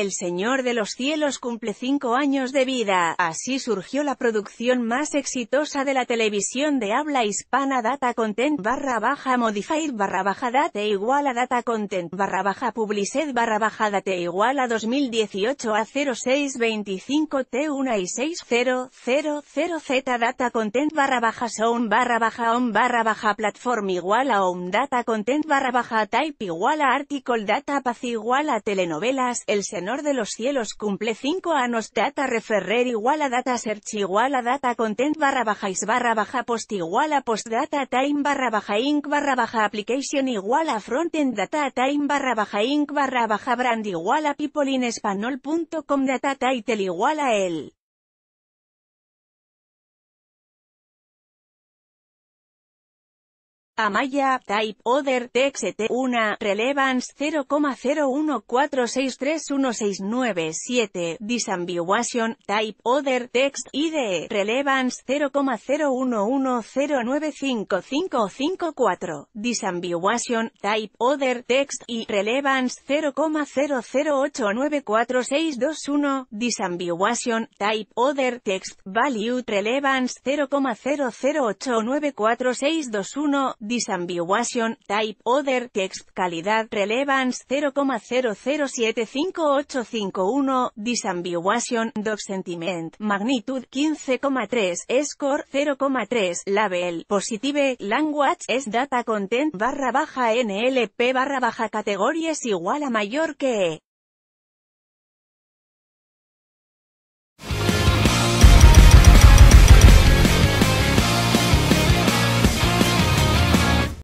El Señor de los Cielos cumple cinco años de vida, así surgió la producción más exitosa de la televisión de habla hispana Data Content barra baja Modified barra baja Date igual a Data Content barra baja Publiced barra baja Date igual a 2018 a 0625 T1 y 6000Z Data Content barra baja Sound barra baja On barra baja Platform igual a On Data Content barra baja Type igual a Article Data Paz igual a Telenovelas, El de los cielos cumple 5 años data referrer igual a data search igual a data content barra baja barra baja post igual a post data time barra baja inc barra baja application igual a frontend data time barra baja inc barra baja brand igual a people in com data title igual a el Amaya, Type, Other, Text, 1, Relevance, 0,014631697, Disambiguation, Type, Other, Text, ID, e, Relevance, 0,011095554, Disambiguation, Type, Other, Text, y e, Relevance, 0,00894621, Disambiguation, Type, Other, Text, Value, Relevance, 0,00894621, Disambiguation, Type, Other, Text, Calidad, Relevance 0,0075851, Disambiguation, Doc Sentiment, magnitud 15,3, Score 0,3, Label, Positive, Language, es Data Content, barra baja NLP, barra baja es igual a mayor que e.